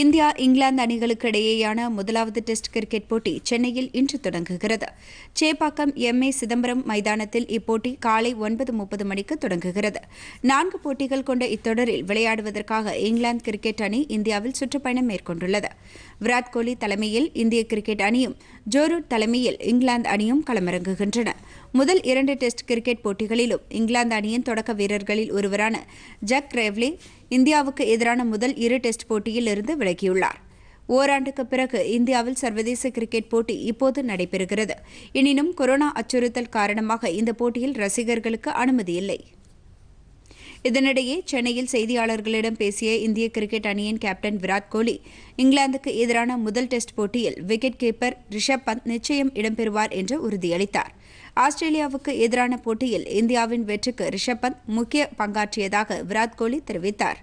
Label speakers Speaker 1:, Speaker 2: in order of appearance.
Speaker 1: India England அணிகளுக்கு இடையேயான முதலாவது டெஸ்ட் கிரிக்கெட் போட்டி சென்னையில் இன்று தொடங்குகிறது சேப்பாக்கம் எம் ஏ சிதம்பரம் மைதானத்தில் இப்போட்டி காலை ஒன்பது முப்பது மணிக்கு தொடங்குகிறது நான்கு போட்டிகள் கொண்ட இத்தொடரில் விளையாடுவதற்காக இங்கிலாந்து கிரிக்கெட் அணி இந்தியாவில் சுற்றுப்பயணம் மேற்கொண்டுள்ளது விராட் கோலி தலைமையில் இந்திய கிரிக்கெட் அணியும் ஜோரூட் தலைமையில் இங்கிலாந்து அணியும் களமிறங்குகின்றன முதல் இரண்டு டெஸ்ட் கிரிக்கெட் போட்டிகளிலும் இங்கிலாந்து அணியின் தொடக்க வீரர்களில் ஒருவரான ஜக் ரேவ்லிங் இந்தியாவுக்கு எதிரான முதல் இரு டெஸ்ட் போட்டியில் இருந்து விலகியுள்ளார் ஓராண்டுக்கு பிறகு இந்தியாவில் சர்வதேச கிரிக்கெட் போட்டி இப்போது நடைபெறுகிறது எனினும் கொரோனா அச்சுறுத்தல் காரணமாக இந்த போட்டியில் ரசிகர்களுக்கு அனுமதி இல்லை இதனிடையே சென்னையில் செய்தியாளர்களிடம் பேசிய இந்திய கிரிக்கெட் அணியின் கேப்டன் விராட் கோலி இங்கிலாந்துக்கு எதிரான முதல் டெஸ்ட் போட்டியில் விக்கெட் கீப்பர் ரிஷப் பந்த் நிச்சயம் இடம்பெறுவார் என்று உறுதியளித்தார் ஆஸ்திரேலியாவுக்கு எதிரான போட்டியில் இந்தியாவின் வெற்றிக்கு ரிஷப் பந்த் முக்கிய பங்காற்றியதாக விராட் கோலி தெரிவித்தார்